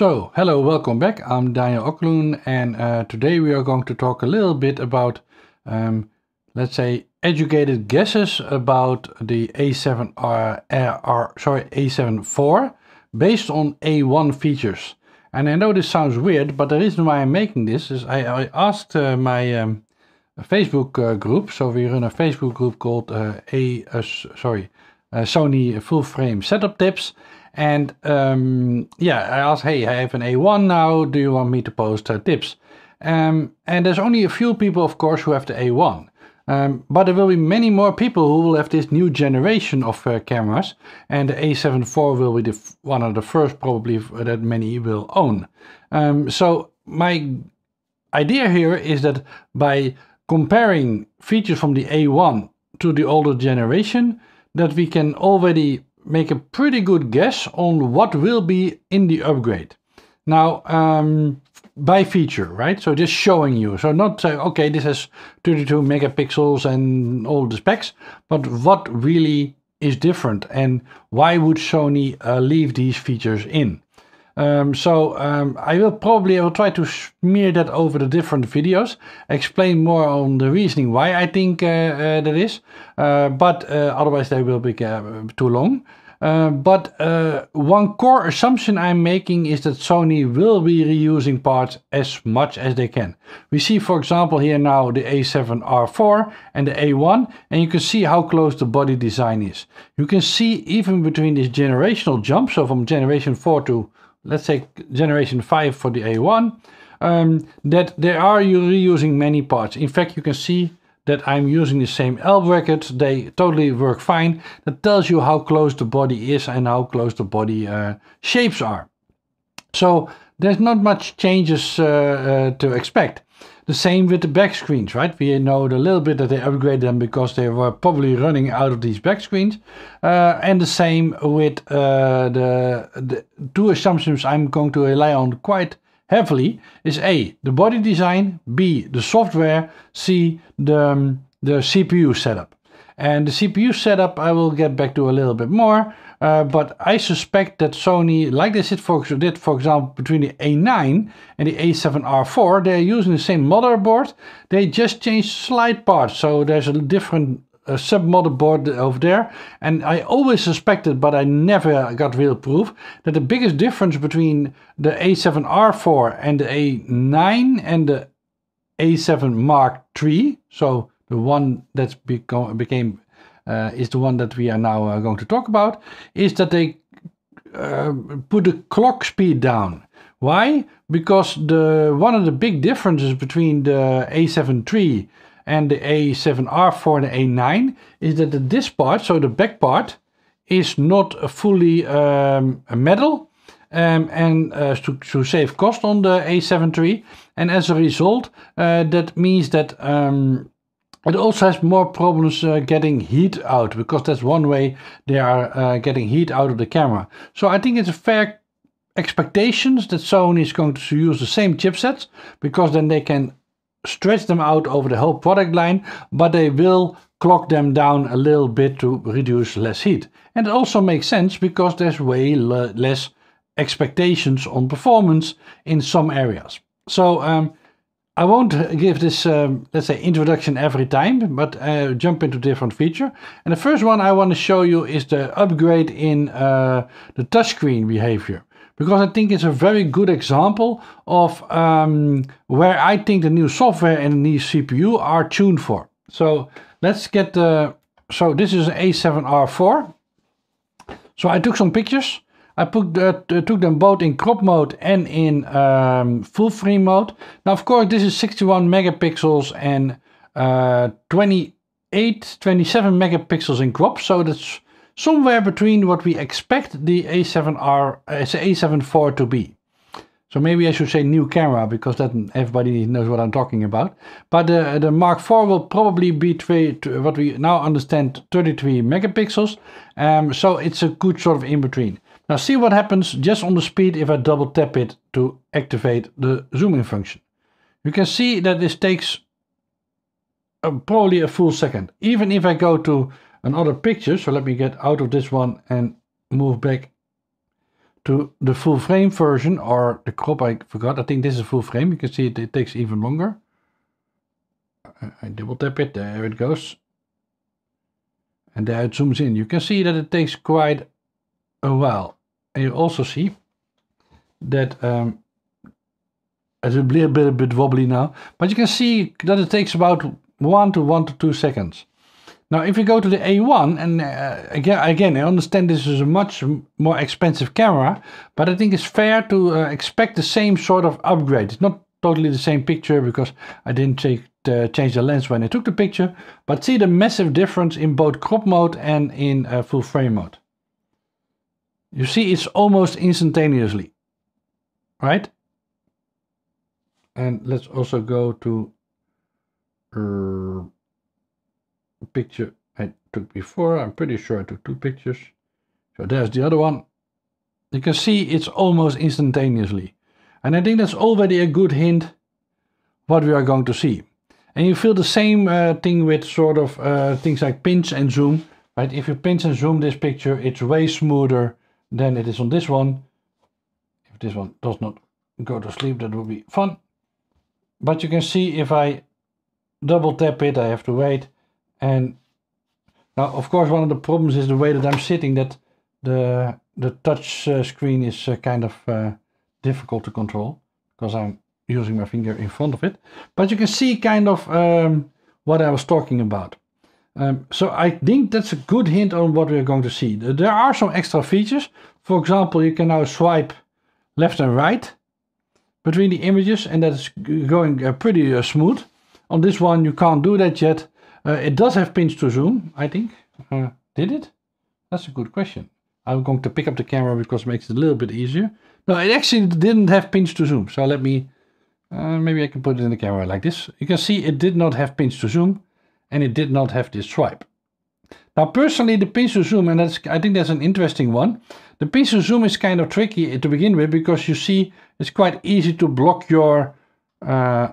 So, hello, welcome back. I'm Daniel Oklund, and uh, today we are going to talk a little bit about, um, let's say, educated guesses about the A7R, uh, sorry, A7 IV based on A1 features. And I know this sounds weird, but the reason why I'm making this is I, I asked uh, my um, Facebook uh, group, so we run a Facebook group called uh, A, uh, sorry, Sony Full Frame Setup Tips, and um, yeah, I asked, hey, I have an A1 now. Do you want me to post uh, tips? Um, and there's only a few people, of course, who have the A1. Um, but there will be many more people who will have this new generation of uh, cameras, and the A7 IV will be one of the first probably that many will own. Um, so my idea here is that by comparing features from the A1 to the older generation, that we can already make a pretty good guess on what will be in the upgrade. Now, um, by feature, right? So just showing you. So not say, uh, okay, this has 32 megapixels and all the specs, but what really is different and why would Sony uh, leave these features in? Um, so um, I will probably I will try to smear that over the different videos, explain more on the reasoning why I think uh, uh, that is, uh, but uh, otherwise they will be too long. Uh, but uh, one core assumption I'm making is that Sony will be reusing parts as much as they can. We see for example here now the A7R4 and the A1 and you can see how close the body design is. You can see even between this generational jump, so from generation 4 to let's say generation 5 for the A1, um, that they are reusing many parts. In fact you can see that I'm using the same L brackets, they totally work fine. That tells you how close the body is and how close the body uh, shapes are. So there's not much changes uh, uh, to expect. The same with the back screens, right? We know a little bit that they upgraded them because they were probably running out of these back screens. Uh, and the same with uh, the, the, two assumptions I'm going to rely on quite heavily is A, the body design, B, the software, C, the, um, the CPU setup. And the CPU setup I will get back to a little bit more, uh, but I suspect that Sony, like they did for, did for example between the A9 and the A7R4, they're using the same motherboard, they just changed slide parts, so there's a different a sub motherboard over there. And I always suspected, but I never got real proof, that the biggest difference between the A7R4 and the A9 and the A7 Mark III, so the one that became uh, is the one that we are now uh, going to talk about, is that they uh, put the clock speed down. Why? Because the one of the big differences between the A7 III and the A7R4 and the A9 is that the part, so the back part, is not fully um, metal um, and uh, to, to, save cost on the A7 III. And as a result, uh, that means that um, it also has more problems uh, getting heat out because that's one way they are uh, getting heat out of the camera. So I think it's a fair expectations that Sony is going to use the same chipsets because then they can stretch them out over the whole product line, but they will clock them down a little bit to reduce less heat. And it also makes sense because there's way le less expectations on performance in some areas. So um, I won't give this, um, let's say, introduction every time, but uh, jump into different feature. And the first one I want to show you is the upgrade in uh, the touchscreen behavior because I think it's a very good example of um, where I think the new software and the new CPU are tuned for. So let's get the, so this is A7R4. So I took some pictures. I put, uh, took them both in crop mode and in um, full frame mode. Now, of course, this is 61 megapixels and uh, 28, 27 megapixels in crop. So that's somewhere between what we expect the A7R, A7 IV to be. So maybe I should say new camera because then everybody knows what I'm talking about. But uh, the Mark IV will probably be what we now understand 33 megapixels. Um, so it's a good sort of in between. Now see what happens just on the speed if I double tap it to activate the zooming function. You can see that this takes uh, probably a full second. Even if I go to another picture. So let me get out of this one and move back to the full frame version or the crop. I forgot. I think this is full frame. You can see it, it takes even longer. I, double tap it. There it goes. And there it zooms in. You can see that it takes quite a while. And you also see that um, it's a little bit, a bit wobbly now, but you can see that it takes about one to one to two seconds. Now, if you go to the A1, and uh, again, again, I understand this is a much more expensive camera, but I think it's fair to uh, expect the same sort of upgrade. It's not totally the same picture because I didn't take the, change the lens when I took the picture, but see the massive difference in both crop mode and in uh, full frame mode. You see it's almost instantaneously, right? And let's also go to uh, picture I took before. I'm pretty sure I took two pictures. So there's the other one. You can see it's almost instantaneously. And I think that's already a good hint what we are going to see. And you feel the same uh, thing with sort of uh, things like pinch and zoom. Right? If you pinch and zoom this picture, it's way smoother than it is on this one. If this one does not go to sleep, that would be fun. But you can see if I double tap it, I have to wait. And now, of course, one of the problems is the way that I'm sitting that the the touch uh, screen is uh, kind of uh, difficult to control because I'm using my finger in front of it. But you can see kind of um, what I was talking about. Um, so I think that's a good hint on what we're going to see. There are some extra features. For example, you can now swipe left and right between the images and that's going uh, pretty uh, smooth. On this one, you can't do that yet uh, it does have pinch to zoom, I think. Uh, did it? That's a good question. I'm going to pick up the camera because it makes it a little bit easier. No, it actually didn't have pinch to zoom. So let me, uh, maybe I can put it in the camera like this. You can see it did not have pinch to zoom and it did not have this swipe. Now, personally, the pinch to zoom, and that's, I think that's an interesting one. The pinch to zoom is kind of tricky to begin with because you see it's quite easy to block your uh,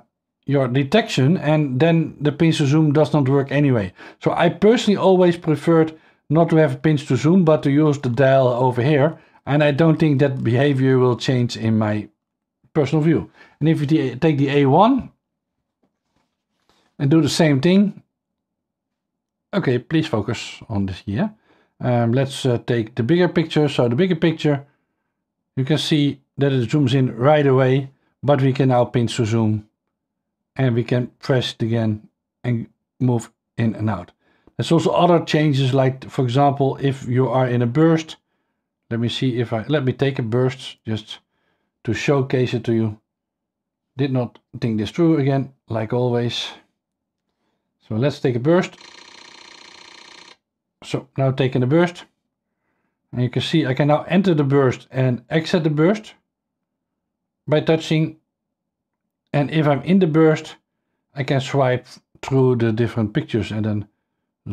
your detection and then the pinch to zoom does not work anyway. So I personally always preferred not to have a pinch to zoom but to use the dial over here and I don't think that behavior will change in my personal view. And if you take the A1 and do the same thing. Okay, please focus on this here. Um, let's uh, take the bigger picture. So the bigger picture, you can see that it zooms in right away, but we can now pinch to zoom and we can press it again and move in and out. There's also other changes like for example if you are in a burst let me see if I let me take a burst just to showcase it to you did not think this through again like always so let's take a burst so now taking the burst and you can see I can now enter the burst and exit the burst by touching and if I'm in the burst, I can swipe through the different pictures and then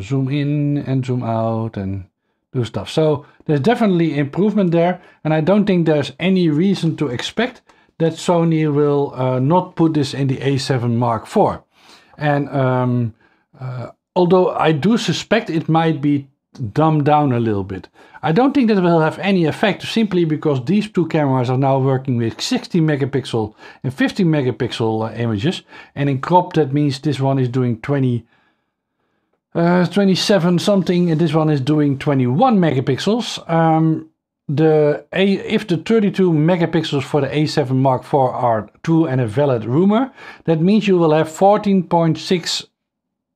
zoom in and zoom out and do stuff. So there's definitely improvement there. And I don't think there's any reason to expect that Sony will uh, not put this in the A7 Mark IV. And um, uh, although I do suspect it might be dumbed down a little bit. I don't think that will have any effect simply because these two cameras are now working with 60 megapixel and 15 megapixel uh, images. And in crop that means this one is doing 20, uh, 27 something and this one is doing 21 megapixels. Um, the A, if the 32 megapixels for the A7 Mark IV are true and a valid rumor, that means you will have 14.6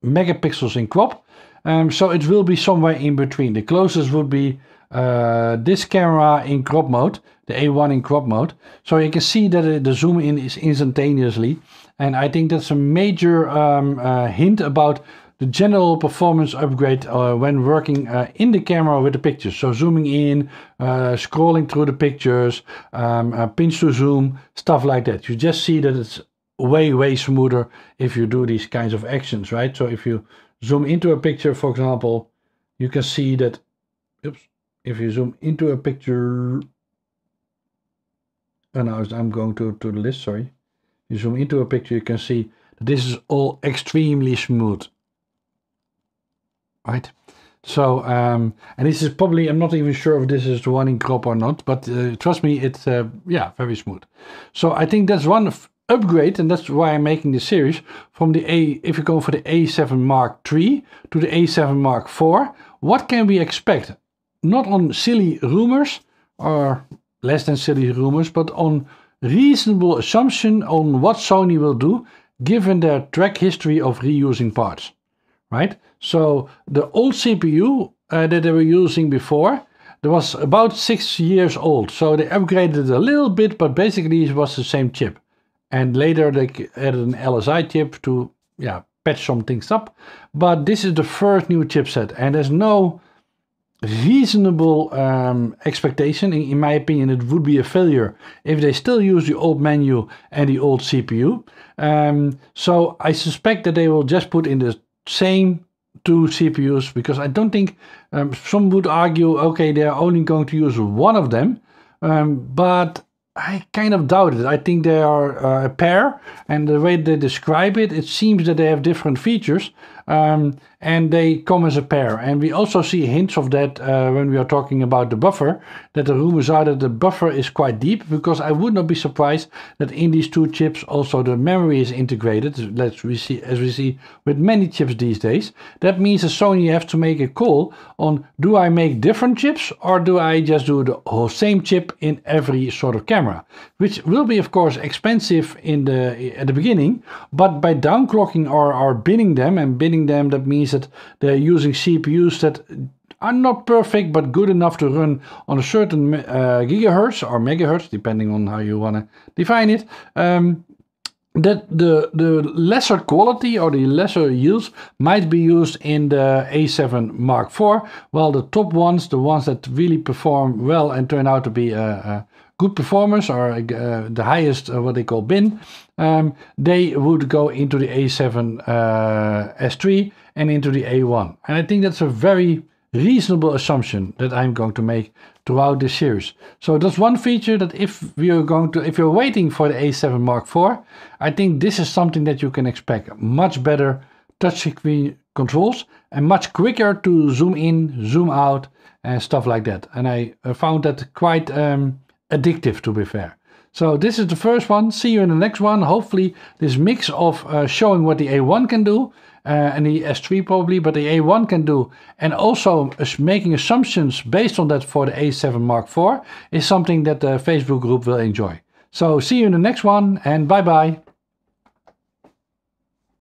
megapixels in crop um, so it will be somewhere in between. The closest would be uh, this camera in crop mode, the A1 in crop mode. So you can see that uh, the zoom in is instantaneously. And I think that's a major um, uh, hint about the general performance upgrade uh, when working uh, in the camera with the pictures. So zooming in, uh, scrolling through the pictures, um, uh, pinch to zoom, stuff like that. You just see that it's way, way smoother if you do these kinds of actions, right? So if you zoom into a picture, for example, you can see that oops, if you zoom into a picture, and oh, I'm going to, to the list, sorry. You zoom into a picture, you can see that this is all extremely smooth. Right? So, um, and this is probably, I'm not even sure if this is the one in crop or not, but uh, trust me, it's, uh, yeah, very smooth. So I think that's one upgrade, and that's why I'm making this series, from the A, if you go for the A7 Mark III to the A7 Mark IV, what can we expect? Not on silly rumors, or less than silly rumors, but on reasonable assumption on what Sony will do, given their track history of reusing parts, right? So the old CPU uh, that they were using before, that was about six years old. So they upgraded a little bit, but basically it was the same chip. And later they added an LSI chip to yeah, patch some things up. But this is the first new chipset and there's no reasonable um, expectation. In, in, my opinion, it would be a failure if they still use the old menu and the old CPU. Um, so I suspect that they will just put in the same two CPUs because I don't think um, some would argue, okay, they're only going to use one of them. Um, but I kind of doubt it. I think they are uh, a pair, and the way they describe it, it seems that they have different features. Um, and they come as a pair. And we also see hints of that uh, when we are talking about the buffer, that the rumors are that the buffer is quite deep, because I would not be surprised that in these two chips also the memory is integrated, let's we see, as we see with many chips these days. That means that Sony have to make a call on, do I make different chips, or do I just do the whole same chip in every sort of camera? Which will be of course expensive in the at the beginning, but by downclocking or, or binning them, and binning them that means that they're using CPUs that are not perfect but good enough to run on a certain uh, gigahertz or megahertz, depending on how you want to define it. Um, that the the lesser quality or the lesser yields might be used in the A7 Mark IV, while the top ones, the ones that really perform well and turn out to be uh, uh, good performers or uh, the highest uh, what they call bin, um, they would go into the A7 S3 and into the A1. And I think that's a very reasonable assumption that I'm going to make throughout this series. So that's one feature that if you're going to, if you're waiting for the A7 Mark IV, I think this is something that you can expect. Much better touchscreen controls and much quicker to zoom in, zoom out and stuff like that. And I found that quite um, addictive to be fair. So this is the first one. See you in the next one. Hopefully this mix of uh, showing what the A1 can do uh, and the S3 probably, but the A1 can do and also making assumptions based on that for the A7 Mark IV is something that the Facebook group will enjoy. So see you in the next one and bye bye.